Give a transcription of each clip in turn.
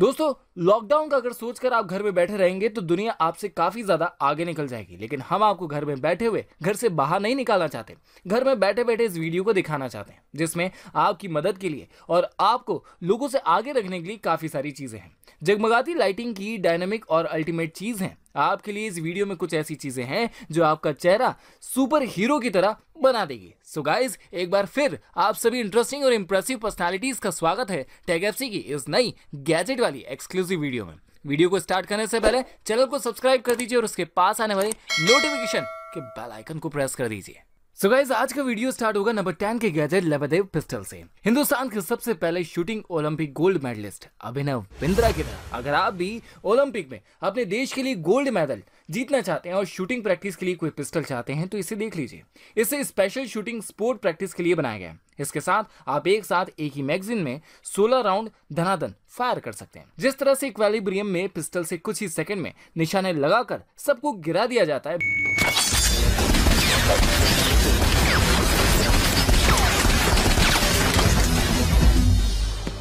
दोस्तों लॉकडाउन का अगर सोचकर आप घर में बैठे रहेंगे तो दुनिया आपसे काफी ज्यादा आगे निकल जाएगी लेकिन हम आपको घर में बैठे हुए घर से बाहर नहीं निकालना चाहते घर में बैठे बैठे इस वीडियो को दिखाना चाहते हैं जिसमें आपकी मदद के लिए और आपको लोगों से आगे रखने के लिए काफी सारी चीजें हैं जगमगाती लाइटिंग की डायनेमिक और अल्टीमेट चीज है आपके लिए इस वीडियो में कुछ ऐसी चीजें हैं जो आपका चेहरा सुपर हीरो की तरह बना देगी सो so गाइज एक बार फिर आप सभी इंटरेस्टिंग और इम्प्रेसिव पर्सनालिटीज का स्वागत है टेक एफ की इस नई गैजेट वाली एक्सक्लूसिव वीडियो में वीडियो को स्टार्ट करने से पहले चैनल को सब्सक्राइब कर दीजिए और उसके पास आने वाले नोटिफिकेशन के बेल आइकन को प्रेस कर दीजिए सो so guys, आज का वीडियो स्टार्ट होगा नंबर टेन के गैजेट लबादेव पिस्टल से हिंदुस्तान के सबसे पहले shooting Olympic gold medalist Abhinav Bindra की तरह अगर आप भी ओलंपिक में अपने देश के लिए गोल्ड मेडल जीतना चाहते हैं और शूटिंग प्रैक्टिस के लिए कोई पिस्टल चाहते हैं तो इसे देख लीजिए इसे स्पेशल शूटिंग स्पोर्ट प्रैक्टिस के लिए बनाया गया है इसके साथ आप एक साथ एक ही मैगजीन में 16 राउंड धनाधन फायर कर सकते हैं जिस तरह से इक्वेलिब्रियम में पिस्टल से कुछ ही सेकंड में निशाने लगाकर सबको गिरा दिया जाता है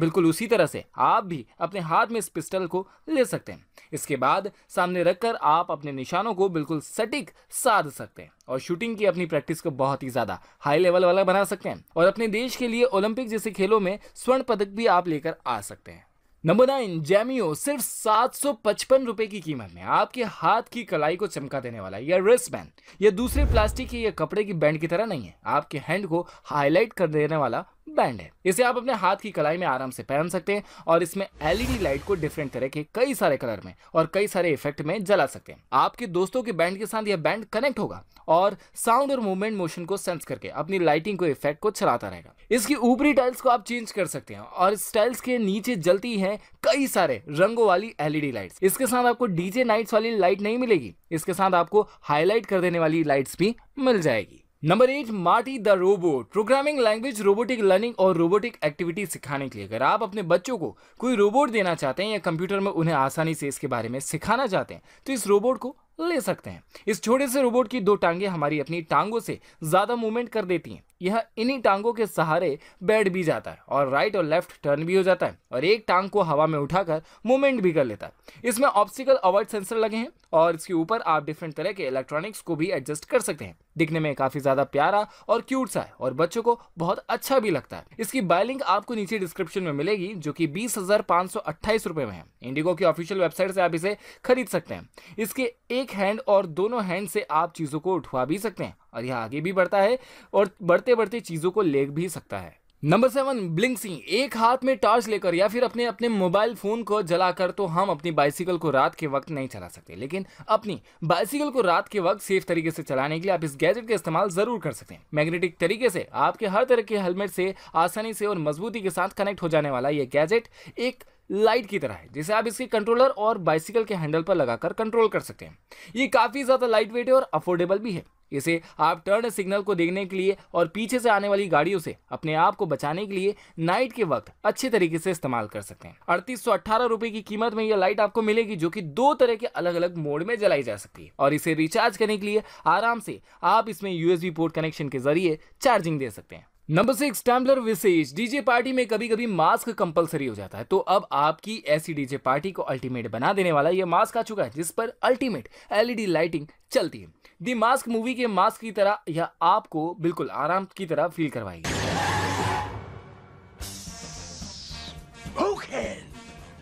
बिल्कुल उसी तरह से आप भी अपने हाथ में इस पिस्टल को ले सकते हैं इसके बाद सामने रखकर आप अपने निशानों को बिल्कुल सटीक साध सकते हैं और शूटिंग की अपनी प्रैक्टिस को बहुत ही ज़्यादा हाई लेवल वाला बना सकते हैं और अपने देश के लिए ओलंपिक जैसे खेलों में स्वर्ण पदक भी आप लेकर आ सकते हैं नंबर नाइन जेमियो सिर्फ सात सौ पचपन रुपए की कीमत में आपके हाथ की कलाई को चमका देने वाला यह रिस्ट बैंड यह दूसरे प्लास्टिक के या कपड़े की बैंड की तरह नहीं है आपके हैंड को हाईलाइट कर देने वाला बैंड है इसे आप अपने हाथ की कलाई में आराम से पहन सकते हैं और इसमें एलईडी लाइट e को डिफरेंट तरह के कई सारे कलर में और कई सारे इफेक्ट में जला सकते हैं आपके दोस्तों के बैंड के साथ यह बैंड कनेक्ट होगा और साउंड और मूवमेंट मोशन को सेंस करके अपनी लाइटिंग को इफेक्ट को चलाता रहेगा इसकी ऊपरी टाइल्स को आप चेंज कर सकते हैं और इस टाइल्स के नीचे जलती है कई सारे रंगों वाली एलईडी लाइट्स e इसके साथ आपको डीजे नाइट्स वाली लाइट नहीं मिलेगी इसके साथ आपको हाईलाइट कर देने वाली लाइट्स भी मिल जाएगी number eight Marty the robot programming language robotic learning और रोबोटिक एक्टिविटी सिखाने के लिए अगर आप अपने बच्चों को कोई रोबोट देना चाहते हैं या कंप्यूटर में उन्हें आसानी से इसके बारे में सिखाना चाहते हैं तो इस रोबोट को ले सकते हैं इस छोटे से रोबोट की दो टांगे हमारी अपनी टांगों से ज़्यादा मूवमेंट कर देती हैं यह इन्हीं टांगों के सहारे बैठ भी जाता है और राइट और लेफ्ट टर्न भी हो जाता है और एक टांग को हवा में उठाकर मूवमेंट भी कर लेता है इसमें ऑप्टिकल अवॉइड सेंसर लगे हैं और इसके ऊपर आप डिफरेंट तरह के इलेक्ट्रॉनिक्स को भी एडजस्ट कर सकते हैं दिखने में काफी ज्यादा प्यारा और क्यूट सा है और बच्चों को बहुत अच्छा भी लगता है इसकी बाय लिंक आपको नीचे डिस्क्रिप्शन में मिलेगी जो कि बीस हजार पाँच सौ रुपए में है इंडिगो की ऑफिशियल वेबसाइट से आप इसे खरीद सकते हैं इसके एक हैंड और दोनों हैंड से आप चीजों को उठवा भी सकते हैं और यह आगे भी बढ़ता है और बढ़ते बढ़ते चीज़ों को ले भी सकता है नंबर सेवन ब्लिंक सिंह एक हाथ में टॉर्च लेकर या फिर अपने अपने मोबाइल फोन को जलाकर तो हम अपनी बाइसिकल को रात के वक्त नहीं चला सकते लेकिन अपनी बाइसिकल को रात के वक्त सेफ तरीके से चलाने के लिए आप इस गैजेट का इस्तेमाल जरूर कर सकते हैं मैग्नेटिक तरीके से आपके हर तरह के हेलमेट से आसानी से और मजबूती के साथ कनेक्ट हो जाने वाला यह गैजेट एक लाइट की तरह है जिसे आप इसके कंट्रोलर और बाइसिकल के हैंडल पर लगाकर कंट्रोल कर सकते हैं ये काफ़ी ज़्यादा लाइट वेट है और अफोर्डेबल भी है इसे आप टर्न सिग्नल को देखने के लिए और पीछे से आने वाली गाड़ियों से अपने आप को बचाने के लिए नाइट के वक्त अच्छे तरीके से इस्तेमाल कर सकते हैं अड़तीस सौ की कीमत में यह लाइट आपको मिलेगी जो कि दो तरह के अलग अलग मोड में जलाई जा सकती है और इसे रिचार्ज करने के लिए आराम से आप इसमें यूएसबी पोर्ट कनेक्शन के जरिए चार्जिंग दे सकते हैं नंबर सिक्स टैम्बलर विशेष डीजे पार्टी में कभी कभी मास्क कंपलसरी हो जाता है तो अब आपकी ऐसी डीजे पार्टी को अल्टीमेट बना देने वाला यह मास्क आ चुका है जिस पर अल्टीमेट एलईडी लाइटिंग चलती है दी मास्क मूवी के मास्क की तरह यह आपको बिल्कुल आराम की तरह फील करवाएगी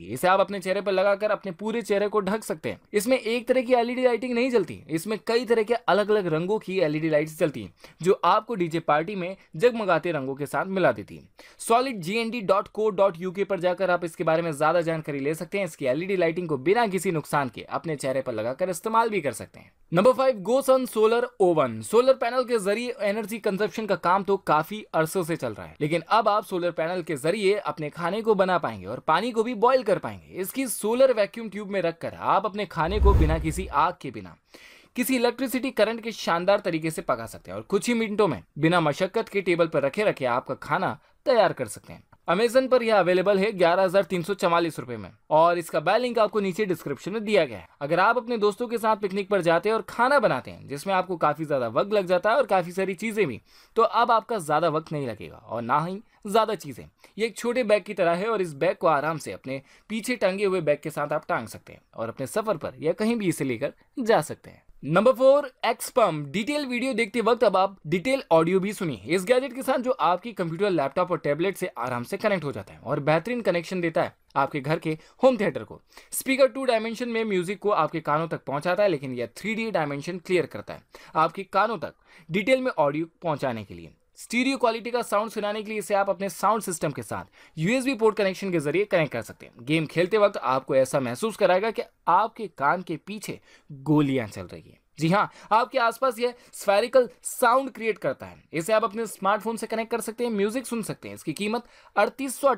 जाएगी इसे आप अपने चेहरे पर लगाकर अपने पूरे चेहरे को ढक सकते हैं इसमें एक तरह की एलईडी लाइटिंग नहीं चलती इसमें कई तरह के अलग अलग रंगों की एलईडी लाइट्स चलती हैं जो आपको डीजे पार्टी में जगमगाते रंगों के साथ मिला देती है सॉलिड जी पर जाकर आप इसके बारे में ज्यादा जानकारी ले सकते हैं इसकी एलईडी लाइटिंग को बिना किसी नुकसान के अपने चेहरे पर लगाकर इस्तेमाल भी कर सकते हैं number five GoSun solar oven solar panel के जरिए एनर्जी कंजप्शन का काम तो काफी अरसों से चल रहा है लेकिन अब आप सोलर पैनल के जरिए अपने खाने को बना पाएंगे और पानी को भी बॉइल कर कर पाएंगे इसकी सोलर वैक्यूम ट्यूब में रखकर आप अपने खाने को बिना किसी आग के बिना किसी इलेक्ट्रिसिटी करंट के शानदार तरीके से पका सकते हैं और कुछ ही मिनटों में बिना मशक्कत के टेबल पर रखे रखे आपका खाना तैयार कर सकते हैं अमेजन पर यह अवेलेबल है ग्यारह हजार तीन सौ चवालीस रुपए में और इसका बाय लिंक आपको नीचे डिस्क्रिप्शन में दिया गया है अगर आप अपने दोस्तों के साथ पिकनिक पर जाते हैं और खाना बनाते हैं जिसमें आपको काफी ज्यादा वक्त लग जाता है और काफी सारी चीजें भी तो अब आपका ज्यादा वक्त नहीं लगेगा और ना ही ज्यादा चीजें ये एक छोटे बैग की तरह है और इस बैग को आराम से अपने पीछे टंगे हुए बैग के साथ आप टांग सकते हैं और अपने सफर पर या कहीं भी इसे लेकर जा सकते हैं नंबर फोर एक्सपम डिटेल वीडियो देखते वक्त अब आप डिटेल ऑडियो भी सुनिए इस गैजेट के साथ जो आपकी कंप्यूटर लैपटॉप और टैबलेट से आराम से कनेक्ट हो जाता है और बेहतरीन कनेक्शन देता है आपके घर के होम थिएटर को स्पीकर टू डायमेंशन में म्यूजिक को आपके कानों तक पहुंचाता है लेकिन यह थ्री डायमेंशन क्लियर करता है आपके कानों तक डिटेल में ऑडियो पहुंचाने के लिए स्टीरियो क्वालिटी का साउंड सुनाने के लिए इसे आप अपने साउंड सिस्टम के साथ यूएसबी पोर्ट कनेक्शन के जरिए कनेक्ट कर सकते हैं गेम खेलते वक्त आपको ऐसा महसूस कराएगा कि आपके कान के पीछे गोलियां चल रही हैं जी हाँ आपके आसपास यह स्फेरिकल साउंड क्रिएट करता है इसे आप अपने स्मार्टफोन से कनेक्ट कर सकते हैं म्यूजिक सुन सकते हैं इसकी कीमत अड़तीस सौ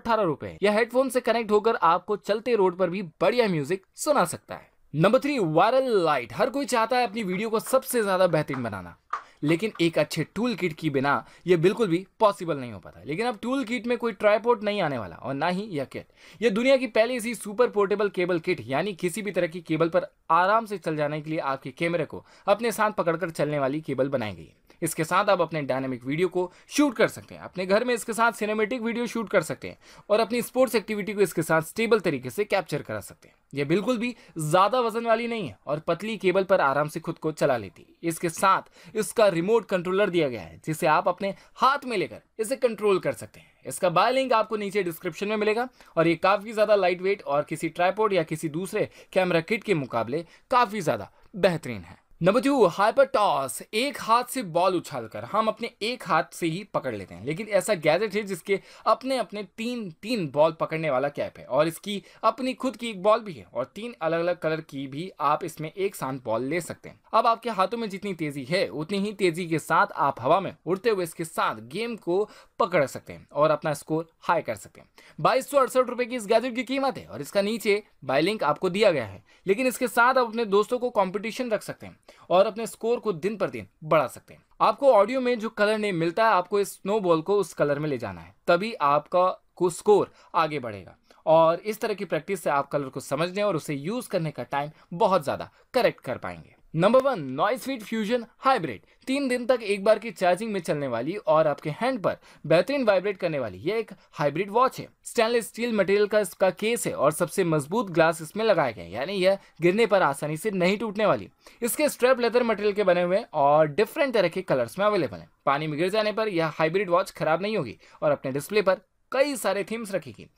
यह हेडफोन से कनेक्ट होकर आपको चलते रोड पर भी बढ़िया म्यूजिक सुना सकता है नंबर थ्री वायरल लाइट हर कोई चाहता है अपनी वीडियो को सबसे ज्यादा बेहतरीन बनाना लेकिन एक अच्छे टूल किट की बिना ये बिल्कुल भी पॉसिबल नहीं हो पाता लेकिन अब टूल किट में कोई ट्राईपोर्ट नहीं आने वाला और ना ही यह किट यह दुनिया की पहली ऐसी सुपर पोर्टेबल केबल किट यानी किसी भी तरह की केबल पर आराम से चल जाने के लिए आपके कैमरे को अपने साथ पकड़कर चलने वाली केबल बनाई गई है इसके साथ आप अपने डायनेमिक वीडियो को शूट कर सकते हैं अपने घर में इसके साथ सिनेमेटिक वीडियो शूट कर सकते हैं और अपनी स्पोर्ट्स एक्टिविटी को इसके साथ स्टेबल तरीके से कैप्चर करा सकते हैं यह बिल्कुल भी ज़्यादा वजन वाली नहीं है और पतली केबल पर आराम से खुद को चला लेती है इसके साथ इसका रिमोट कंट्रोलर दिया गया है जिसे आप अपने हाथ में लेकर इसे कंट्रोल कर सकते हैं इसका बाय लिंक आपको नीचे डिस्क्रिप्शन में मिलेगा और ये काफ़ी ज़्यादा लाइट वेट और किसी ट्राईपोर्ड या किसी दूसरे कैमरा किट के मुकाबले काफ़ी ज़्यादा बेहतरीन है नंबर टू हाइपर टॉस एक हाथ से बॉल उछालकर हम अपने एक हाथ से ही पकड़ लेते हैं लेकिन ऐसा गैजेट है जिसके अपने अपने तीन तीन बॉल पकड़ने वाला कैप है और इसकी अपनी खुद की एक बॉल भी है और तीन अलग अलग कलर की भी आप इसमें एक साथ बॉल ले सकते हैं अब आपके हाथों में जितनी तेजी है उतनी ही तेजी के साथ आप हवा में उड़ते हुए इसके साथ गेम को पकड़ सकते हैं और अपना स्कोर हाई कर सकते हैं बाईस सौ अड़सठ रुपये की इस गैजेट की कीमत है और इसका नीचे बाय लिंक आपको दिया गया है लेकिन इसके साथ आप अपने दोस्तों को कॉम्पिटिशन रख सकते हैं और अपने स्कोर को दिन पर दिन बढ़ा सकते हैं आपको ऑडियो में जो कलर नेम मिलता है आपको इस स्नोबॉल को उस कलर में ले जाना है तभी आपका को स्कोर आगे बढ़ेगा और इस तरह की प्रैक्टिस से आप कलर को समझने और उसे यूज़ करने का टाइम बहुत ज़्यादा करेक्ट कर पाएंगे number one noise fit fusion hybrid तीन दिन तक एक बार की चार्जिंग में चलने वाली और आपके हैंड पर बेहतरीन वाइब्रेट करने वाली यह एक हाइब्रिड वॉच है स्टेनलेस स्टील मटेरियल का इसका केस है और सबसे मजबूत ग्लास इसमें लगाए गए यानी यह गिरने पर आसानी से नहीं टूटने वाली इसके स्ट्रैप लेदर मटेरियल के बने हुए और डिफरेंट तरह के कलर्स में अवेलेबल है पानी में गिर जाने पर यह हाइब्रिड वॉच खराब नहीं होगी और अपने डिस्प्ले पर कई सारे थीम्स रखेगी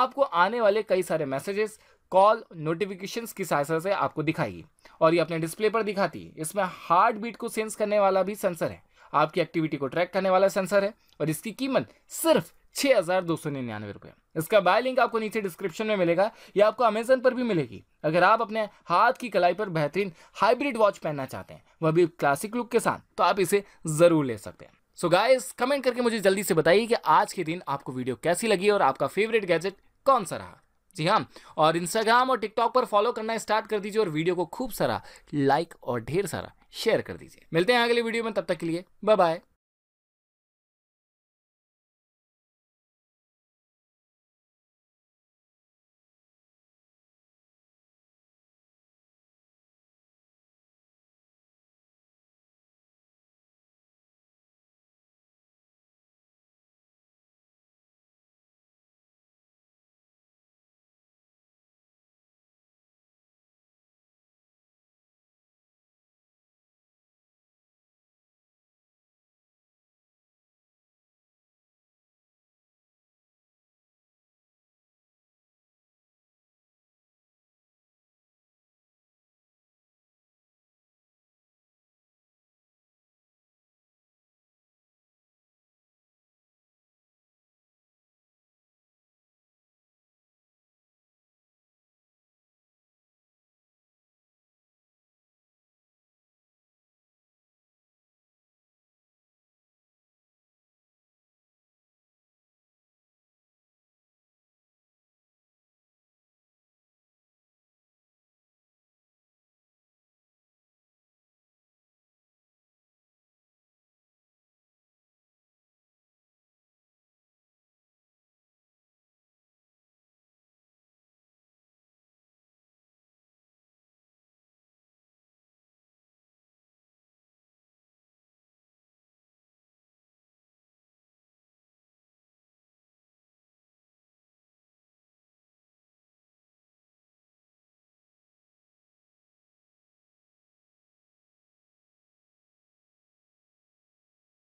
आपको आने वाले कई सारे मैसेजेस कॉल नोटिफिकेशन की सहायता से आपको दिखाएगी और ये अपने डिस्प्ले पर दिखाती है इसमें हार्ट बीट को सेंस करने वाला भी सेंसर है आपकी एक्टिविटी को ट्रैक करने वाला सेंसर है और इसकी कीमत सिर्फ छः हज़ार दो सौ निन्यानवे रुपये इसका बाय लिंक आपको नीचे डिस्क्रिप्शन में मिलेगा या आपको अमेजन पर भी मिलेगी अगर आप अपने हाथ की कलाई पर बेहतरीन हाइब्रिड वॉच पहनना चाहते हैं वह भी क्लासिक लुक के साथ तो आप इसे ज़रूर ले सकते हैं सो गाइस कमेंट करके मुझे जल्दी से बताइए कि आज के दिन आपको वीडियो कैसी लगी और आपका फेवरेट गैजेट कौन सा रहा जी हाँ और इंस्टाग्राम और टिकटॉक पर फॉलो करना स्टार्ट कर दीजिए और वीडियो को खूब सारा लाइक और ढेर सारा शेयर कर दीजिए मिलते हैं अगले वीडियो में तब तक के लिए बाय बाय